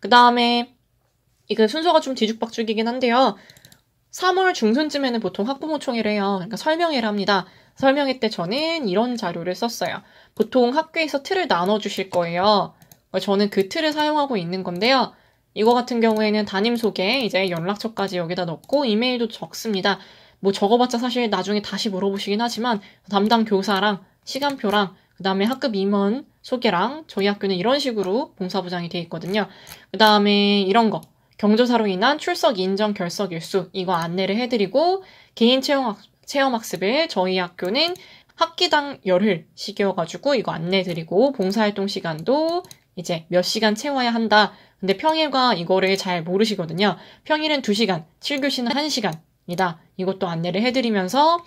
그 다음에 이거 순서가 좀 뒤죽박죽이긴 한데요. 3월 중순쯤에는 보통 학부모 총회를 해요. 그러니까 설명회를 합니다. 설명회 때 저는 이런 자료를 썼어요. 보통 학교에서 틀을 나눠주실 거예요. 그러니까 저는 그 틀을 사용하고 있는 건데요. 이거 같은 경우에는 담임 소개, 이제 연락처까지 여기다 넣고 이메일도 적습니다. 뭐 적어봤자 사실 나중에 다시 물어보시긴 하지만 담당 교사랑 시간표랑 그 다음에 학급 임원 소개랑 저희 학교는 이런 식으로 봉사부장이 되어 있거든요. 그 다음에 이런 거. 경조사로 인한 출석 인정 결석 일수 이거 안내를 해드리고 개인 체험 체험학습을 저희 학교는 학기당 열흘시켜가지고 이거 안내드리고 봉사활동 시간도 이제 몇 시간 채워야 한다. 근데 평일과 이거를 잘 모르시거든요. 평일은 2시간, 7교시는 1시간이다. 이것도 안내를 해드리면서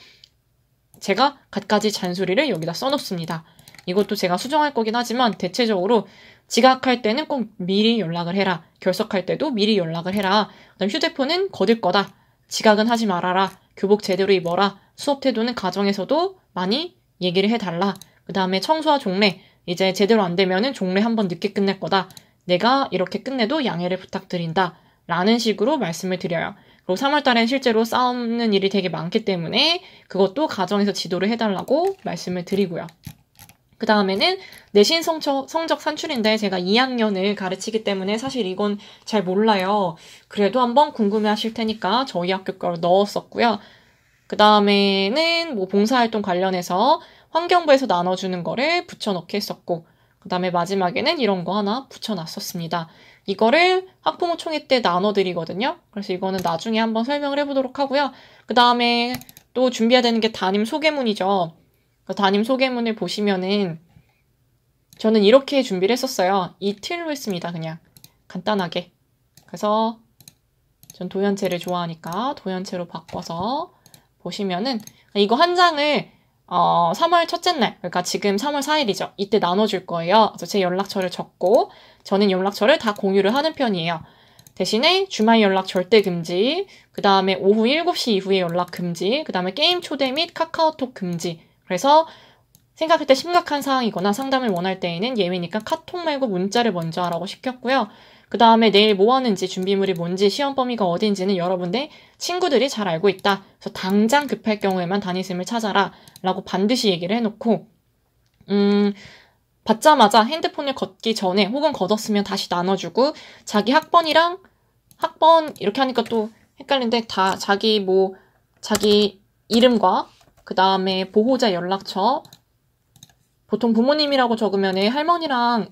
제가 갖가지 잔소리를 여기다 써놓습니다. 이것도 제가 수정할 거긴 하지만 대체적으로 지각할 때는 꼭 미리 연락을 해라. 결석할 때도 미리 연락을 해라. 그다음 휴대폰은 거들 거다. 지각은 하지 말아라. 교복 제대로 입어라. 수업 태도는 가정에서도 많이 얘기를 해달라. 그 다음에 청소와 종례. 이제 제대로 안 되면은 종례 한번 늦게 끝낼 거다. 내가 이렇게 끝내도 양해를 부탁드린다. 라는 식으로 말씀을 드려요. 그리고 3월달엔 실제로 싸우는 일이 되게 많기 때문에 그것도 가정에서 지도를 해달라고 말씀을 드리고요. 그 다음에는 내신 성적, 성적 산출인데 제가 2학년을 가르치기 때문에 사실 이건 잘 몰라요. 그래도 한번 궁금해 하실 테니까 저희 학교 걸 넣었었고요. 그 다음에는 뭐 봉사활동 관련해서 환경부에서 나눠주는 거를 붙여넣기 했었고, 그 다음에 마지막에는 이런 거 하나 붙여놨었습니다. 이거를 학부모 총회 때 나눠드리거든요. 그래서 이거는 나중에 한번 설명을 해보도록 하고요. 그 다음에 또 준비해야 되는 게 담임 소개문이죠. 그 담임 소개문을 보시면은 저는 이렇게 준비를 했었어요. 이틀로 했습니다. 그냥 간단하게. 그래서 전 도연체를 좋아하니까 도연체로 바꿔서 보시면은 이거 한 장을 어, 3월 첫째 날, 그러니까 지금 3월 4일이죠. 이때 나눠줄 거예요. 그래서 제 연락처를 적고 저는 연락처를 다 공유를 하는 편이에요. 대신에 주말 연락 절대 금지, 그 다음에 오후 7시 이후에 연락 금지, 그 다음에 게임 초대 및 카카오톡 금지, 그래서 생각할 때 심각한 사항이거나 상담을 원할 때에는 예외니까 카톡 말고 문자를 먼저 하라고 시켰고요. 그 다음에 내일 뭐 하는지 준비물이 뭔지 시험 범위가 어딘지는여러분들 친구들이 잘 알고 있다. 그래서 당장 급할 경우에만 담임쌤을 찾아라 라고 반드시 얘기를 해놓고 음 받자마자 핸드폰을 걷기 전에 혹은 걷었으면 다시 나눠주고 자기 학번이랑 학번 이렇게 하니까 또 헷갈리는데 다 자기 뭐 자기 이름과 그 다음에 보호자 연락처. 보통 부모님이라고 적으면 할머니랑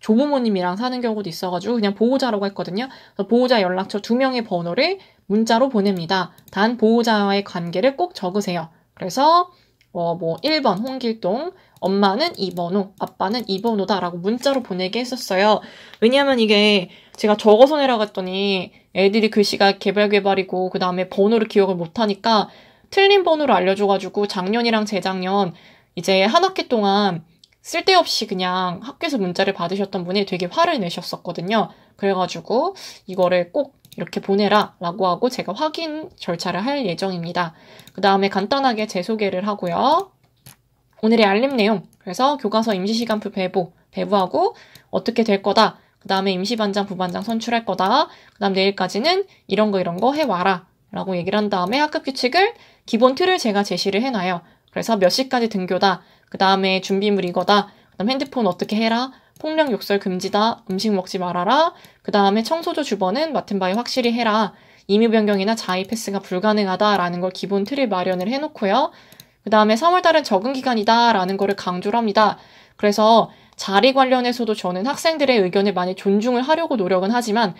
조부모님이랑 사는 경우도 있어가지고 그냥 보호자라고 했거든요. 보호자 연락처 두 명의 번호를 문자로 보냅니다. 단 보호자와의 관계를 꼭 적으세요. 그래서 어, 뭐 1번 홍길동, 엄마는 이번호 아빠는 이번호다라고 문자로 보내게 했었어요. 왜냐하면 이게 제가 적어서 내려갔더니 애들이 글씨가 개발개발이고 그 다음에 번호를 기억을 못하니까 틀린 번호를 알려줘가지고 작년이랑 재작년 이제 한 학기 동안 쓸데없이 그냥 학교에서 문자를 받으셨던 분이 되게 화를 내셨었거든요. 그래가지고 이거를 꼭 이렇게 보내라 라고 하고 제가 확인 절차를 할 예정입니다. 그 다음에 간단하게 재소개를 하고요. 오늘의 알림 내용, 그래서 교과서 임시시간표 배부, 배부하고 어떻게 될 거다, 그 다음에 임시반장, 부반장 선출할 거다, 그 다음 내일까지는 이런 거 이런 거 해와라 라고 얘기를 한 다음에 학급 규칙을 기본 틀을 제가 제시를 해놔요. 그래서 몇 시까지 등교다, 그 다음에 준비물 이거다, 그 다음 핸드폰 어떻게 해라, 폭력 욕설 금지다, 음식 먹지 말아라, 그 다음에 청소조 주번은 맡은 바에 확실히 해라, 임의 변경이나 자의 패스가 불가능하다라는 걸 기본 틀을 마련을 해놓고요. 그 다음에 3월달은 적응 기간이다라는 거를 강조를 합니다. 그래서 자리 관련해서도 저는 학생들의 의견을 많이 존중을 하려고 노력은 하지만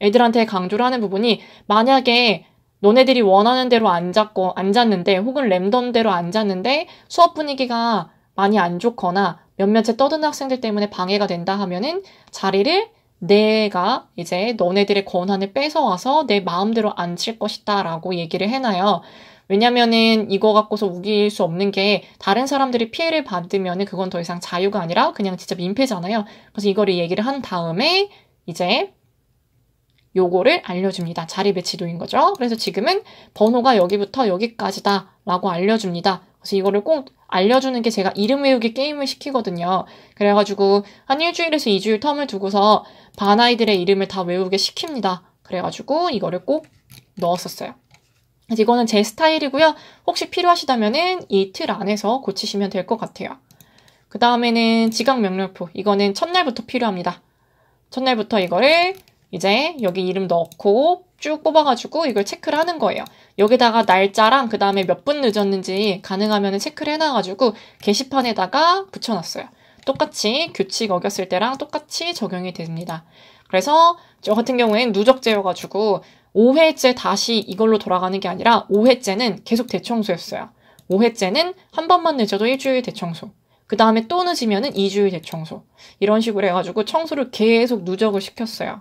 애들한테 강조를 하는 부분이 만약에 너네들이 원하는 대로 안 잡고 안 잤는데 혹은 랜덤대로 안 잤는데 수업 분위기가 많이 안 좋거나 몇몇의 떠드는 학생들 때문에 방해가 된다 하면은 자리를 내가 이제 너네들의 권한을 뺏어와서 내 마음대로 앉힐 것이다 라고 얘기를 해놔요. 왜냐면은 이거 갖고서 우길 수 없는 게 다른 사람들이 피해를 받으면은 그건 더 이상 자유가 아니라 그냥 진짜 민폐잖아요. 그래서 이거를 얘기를 한 다음에 이제 요거를 알려줍니다. 자리배치도인 거죠. 그래서 지금은 번호가 여기부터 여기까지다 라고 알려줍니다. 그래서 이거를 꼭 알려주는 게 제가 이름 외우기 게임을 시키거든요. 그래가지고 한 일주일에서 이주일 텀을 두고서 반 아이들의 이름을 다 외우게 시킵니다. 그래가지고 이거를 꼭 넣었었어요. 이거는 제 스타일이고요. 혹시 필요하시다면은 이 틀 안에서 고치시면 될 것 같아요. 그 다음에는 지각 명령표. 이거는 첫날부터 필요합니다. 첫날부터 이거를 이제 여기 이름 넣고 쭉 뽑아가지고 이걸 체크를 하는 거예요. 여기다가 날짜랑 그 다음에 몇 분 늦었는지 가능하면 체크를 해놔가지고 게시판에다가 붙여놨어요. 똑같이 규칙 어겼을 때랑 똑같이 적용이 됩니다. 그래서 저 같은 경우엔 누적제여가지고 5회째 다시 이걸로 돌아가는 게 아니라 5회째는 계속 대청소였어요. 5회째는 한 번만 늦어도 일주일 대청소. 그 다음에 또 늦으면은 2주일 대청소. 이런 식으로 해가지고 청소를 계속 누적을 시켰어요.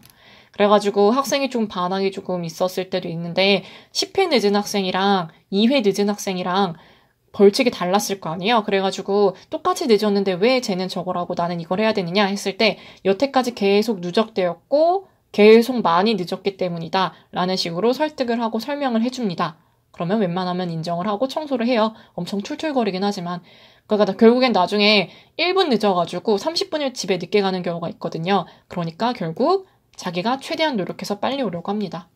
그래가지고 학생이 좀 반항이 조금 있었을 때도 있는데 10회 늦은 학생이랑 2회 늦은 학생이랑 벌칙이 달랐을 거 아니에요. 그래가지고 똑같이 늦었는데 왜 쟤는 저거라고 나는 이걸 해야 되느냐 했을 때 여태까지 계속 누적되었고 계속 많이 늦었기 때문이다. 라는 식으로 설득을 하고 설명을 해줍니다. 그러면 웬만하면 인정을 하고 청소를 해요. 엄청 툴툴거리긴 하지만. 그러니까 결국엔 나중에 1분 늦어가지고 30분을 집에 늦게 가는 경우가 있거든요. 그러니까 결국 자기가 최대한 노력해서 빨리 오려고 합니다.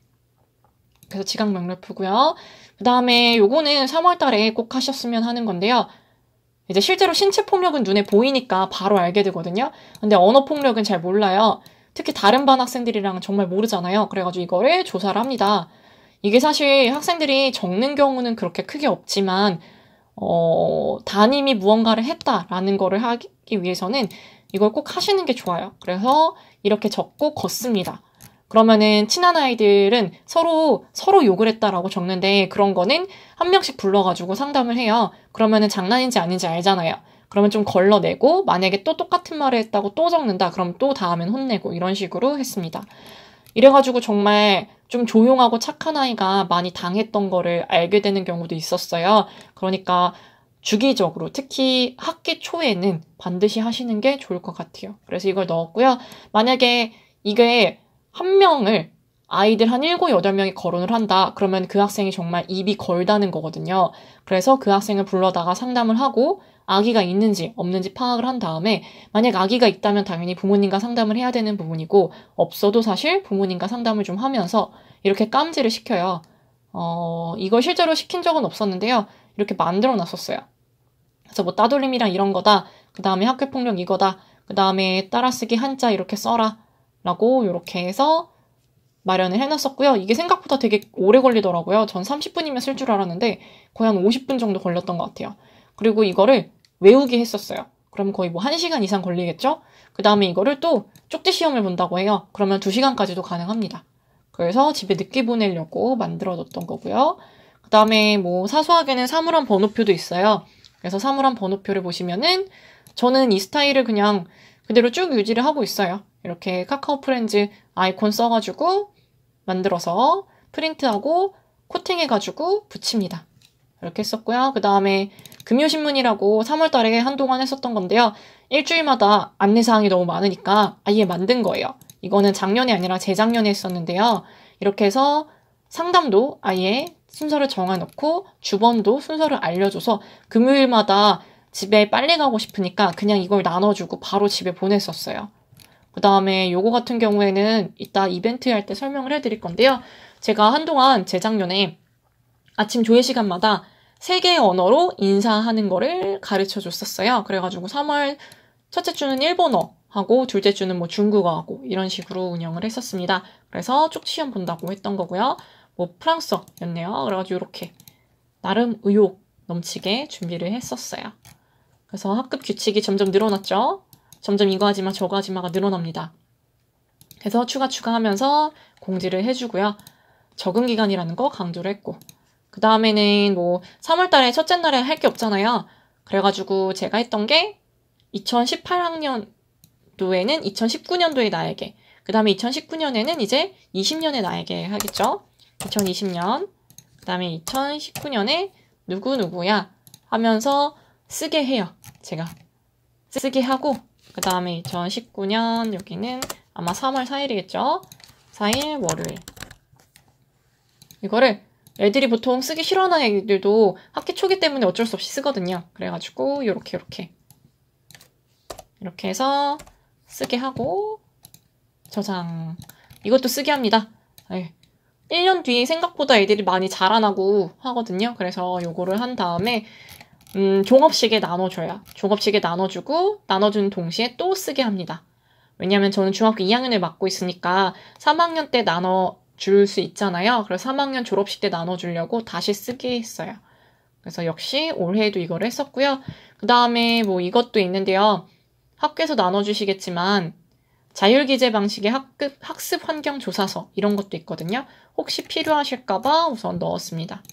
그래서 지각 명료프고요. 그 다음에 요거는 3월달에 꼭 하셨으면 하는 건데요. 이제 실제로 신체 폭력은 눈에 보이니까 바로 알게 되거든요. 근데 언어 폭력은 잘 몰라요. 특히 다른 반 학생들이랑 정말 모르잖아요. 그래가지고 이거를 조사를 합니다. 이게 사실 학생들이 적는 경우는 그렇게 크게 없지만, 어, 담임이 무언가를 했다라는 거를 하기 위해서는 이걸 꼭 하시는 게 좋아요. 그래서 이렇게 적고 걷습니다. 그러면은 친한 아이들은 서로 서로 욕을 했다라고 적는데 그런 거는 한 명씩 불러가지고 상담을 해요. 그러면은 장난인지 아닌지 알잖아요. 그러면 좀 걸러내고 만약에 또 똑같은 말을 했다고 또 적는다. 그럼 또 다음엔 혼내고 이런 식으로 했습니다. 이래가지고 정말 좀 조용하고 착한 아이가 많이 당했던 거를 알게 되는 경우도 있었어요. 그러니까 주기적으로 특히 학기 초에는 반드시 하시는 게 좋을 것 같아요. 그래서 이걸 넣었고요. 만약에 이게 한 명을 아이들 한 7, 8명이 거론을 한다. 그러면 그 학생이 정말 입이 걸다는 거거든요. 그래서 그 학생을 불러다가 상담을 하고 아기가 있는지 없는지 파악을 한 다음에 만약 아기가 있다면 당연히 부모님과 상담을 해야 되는 부분이고 없어도 사실 부모님과 상담을 좀 하면서 이렇게 깜지를 시켜요. 어, 이걸 실제로 시킨 적은 없었는데요. 이렇게 만들어 놨었어요. 그래서 뭐 따돌림이랑 이런 거다. 그 다음에 학교폭력 이거다. 그 다음에 따라쓰기 한자 이렇게 써라. 라고 이렇게 해서 마련을 해놨었고요. 이게 생각보다 되게 오래 걸리더라고요. 전 30분이면 쓸 줄 알았는데 거의 한 50분 정도 걸렸던 것 같아요. 그리고 이거를 외우기 했었어요. 그럼 거의 뭐 1시간 이상 걸리겠죠? 그 다음에 이거를 또 쪽지 시험을 본다고 해요. 그러면 2시간까지도 가능합니다. 그래서 집에 늦게 보내려고 만들어 뒀던 거고요. 그 다음에 뭐 사소하게는 사물함 번호표도 있어요. 그래서 사물함 번호표를 보시면은 저는 이 스타일을 그냥 그대로 쭉 유지를 하고 있어요. 이렇게 카카오 프렌즈 아이콘 써가지고 만들어서 프린트하고 코팅해가지고 붙입니다. 이렇게 했었고요. 그 다음에 금요신문이라고 3월달에 한동안 했었던 건데요. 일주일마다 안내사항이 너무 많으니까 아예 만든 거예요. 이거는 작년이 아니라 재작년에 했었는데요. 이렇게 해서 상담도 아예 순서를 정해놓고 주번도 순서를 알려줘서 금요일마다 집에 빨리 가고 싶으니까 그냥 이걸 나눠주고 바로 집에 보냈었어요. 그 다음에 요거 같은 경우에는 이따 이벤트 할 때 설명을 해드릴 건데요. 제가 한동안 재작년에 아침 조회 시간마다 세 개의 언어로 인사하는 거를 가르쳐 줬었어요. 그래가지고 3월 첫째 주는 일본어 하고 둘째 주는 뭐 중국어 하고 이런 식으로 운영을 했었습니다. 그래서 쪽 시험 본다고 했던 거고요. 뭐 프랑스어였네요. 그래가지고 이렇게 나름 의욕 넘치게 준비를 했었어요. 그래서 학급 규칙이 점점 늘어났죠. 점점 이거 하지 마, 저거 하지 마가 늘어납니다. 그래서 추가 추가하면서 공지를 해주고요. 적응 기간이라는 거 강조를 했고 그 다음에는 뭐 3월달에 첫째 날에 할 게 없잖아요. 그래가지고 제가 했던 게 2018학년도에는 2 0 1 9년도에 나에게 그 다음에 2019년에는 이제 20년의 나에게 하겠죠. 2020년, 그 다음에 2019년에 누구누구야 하면서 쓰게 해요. 제가 쓰게 하고 그 다음에 2019년 여기는 아마 3월 4일이겠죠? 4일 월요일 이거를 애들이 보통 쓰기 싫어하는 애들도 학기 초기 때문에 어쩔 수 없이 쓰거든요. 그래가지고 이렇게 이렇게 이렇게 해서 쓰게 하고 저장 이것도 쓰게 합니다. 네. 1년 뒤 생각보다 애들이 많이 자라나고 하거든요. 그래서 요거를 한 다음에 음, 종업식에 나눠줘요. 종업식에 나눠주고 나눠준 동시에 또 쓰게 합니다. 왜냐하면 저는 중학교 2학년을 맡고 있으니까 3학년 때 나눠줄 수 있잖아요. 그래서 3학년 졸업식 때 나눠주려고 다시 쓰게 했어요. 그래서 역시 올해에도 이걸 했었고요. 그 다음에 뭐 이것도 있는데요. 학교에서 나눠주시겠지만 자율기재 방식의 학급, 학습 환경 조사서 이런 것도 있거든요. 혹시 필요하실까봐 우선 넣었습니다.